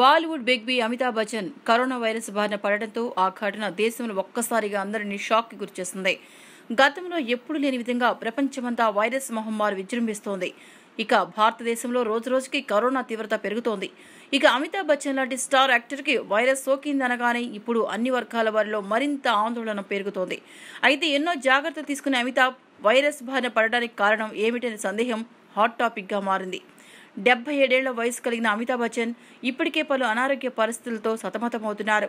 Bollywood big B Amitabh Bachchan corona virus బారిన పడడంతో ఆ ఘటన దేశంలో ఒక్కసారిగా అందరినీ షాక్కి గురిచేసింది గతంలో ఎప్పుడు లేని విధంగా ప్రపంచమంతా వైరస్ మహమ్మారి విజృంభిస్తోంది ఇక భారతదేశంలో రోజు రోజుకి కరోనా తీవ్రత పెరుగుతోంది ఇక అమితాబ్ బచ్చన్ లాంటి స్టార్ యాక్టర్కి వైరస్ సోకిందనగానే ఇప్పుడు అన్ని వర్గాల వారిలో మరింత ఆందోళన పెరుగుతోంది అయితే ఎన్నో జాగ్రత్తలు తీసుకునే అమితాబ్ వైరస్ బారిన పడడానికి కారణం ఏమిటనే సందేహం హాట్ టాపిక్గా మారింది డెబ్బై ఏడేళ్ల వయసు కలిగిన అమితాబ్ బచ్చన్ ఇప్పటికే పలు అనారోగ్య పరిస్థితులతో సతమతమవుతున్నారు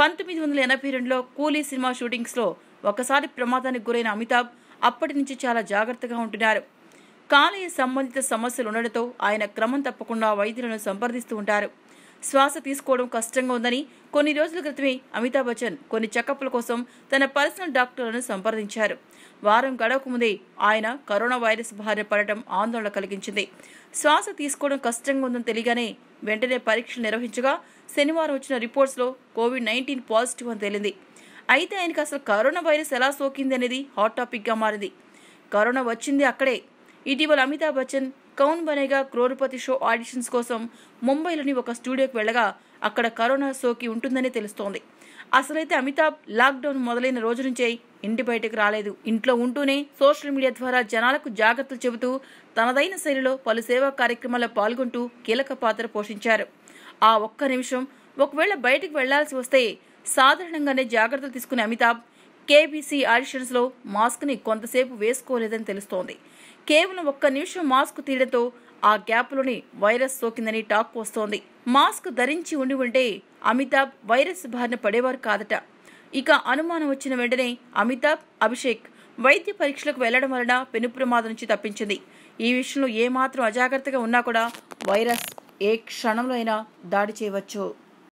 పంతొమ్మిది వందల ఎనభై రెండులో కూలీ సినిమా షూటింగ్స్లో ఒకసారి ప్రమాదానికి గురైన అమితాబ్ అప్పటి నుంచి చాలా జాగ్రత్తగా ఉంటున్నారు కాలేయ సంబంధిత సమస్యలు ఉండడంతో ఆయన క్రమం తప్పకుండా వైద్యులను సంప్రదిస్తూ ఉంటారు శ్వాస తీసుకోవడం కష్టంగా ఉందని కొన్ని రోజుల క్రితమే అమితాబ్ బచ్చన్ కొన్ని చెకప్ల కోసం తన పర్సనల్ డాక్టర్లను సంప్రదించారు వారం గడవకముందే ఆయన కరోనా వైరస్ బారిన పడటం ఆందోళన కలిగించింది శ్వాస తీసుకోవడం కష్టంగా ఉందని తెలియగానే వెంటనే పరీక్షలు నిర్వహించగా శనివారం వచ్చిన రిపోర్ట్స్లో కోవిడ్ నైన్టీన్ పాజిటివ్ అని తేలింది అయితే ఆయనకు అసలు కరోనా వైరస్ ఎలా సోకింది అనేది హాట్ టాపిక్గా మారింది కరోనా వచ్చింది అక్కడే ఇటీవల అమితాబ్ బచ్చన్ కౌన్ బనేగా క్రోరపతి షో ఆడిషన్స్ కోసం ముంబైలోని ఒక స్టూడియోకి వెళ్ళగా అక్కడ కరోనా సోకి ఉంటుందని తెలుస్తోంది అసలైతే అమితాబ్ లాక్డౌన్ మొదలైన రోజు నుంచే ఇంటి బయటకు రాలేదు ఇంట్లో ఉంటూనే సోషల్ మీడియా ద్వారా జనాలకు జాగ్రత్తలు చెబుతూ తనదైన శైలిలో పలు సేవా కార్యక్రమాల్లో పాల్గొంటూ కీలక పాత్ర పోషించారు ఆ ఒక్క నిమిషం ఒకవేళ బయటకు వెళ్లాల్సి వస్తే సాధారణంగానే జాగ్రత్తలు తీసుకునే అమితాబ్ కేబీసీ మాస్క్ ని కొంతసేపు వేసుకోలేదని తెలుస్తోంది కేవలం ఒక్క నిమిషం మాస్క్ తీయడంతో ఆ గ్యాప్లోని వైరస్ సోకిందని టాక్ వస్తోంది మాస్క్ ధరించి ఉండి ఉంటే అమితాబ్ వైరస్ బారిన పడేవారు కాదట ఇక అనుమానం వచ్చిన వెంటనే అమితాబ్ అభిషేక్ వైద్య పరీక్షలకు వెళ్లడం వలన పెను ప్రమాదం నుంచి తప్పించింది ఈ విషయంలో ఏమాత్రం అజాగ్రత్తగా ఉన్నా కూడా వైరస్ ఏ క్షణంలో అయినా దాడి చేయవచ్చు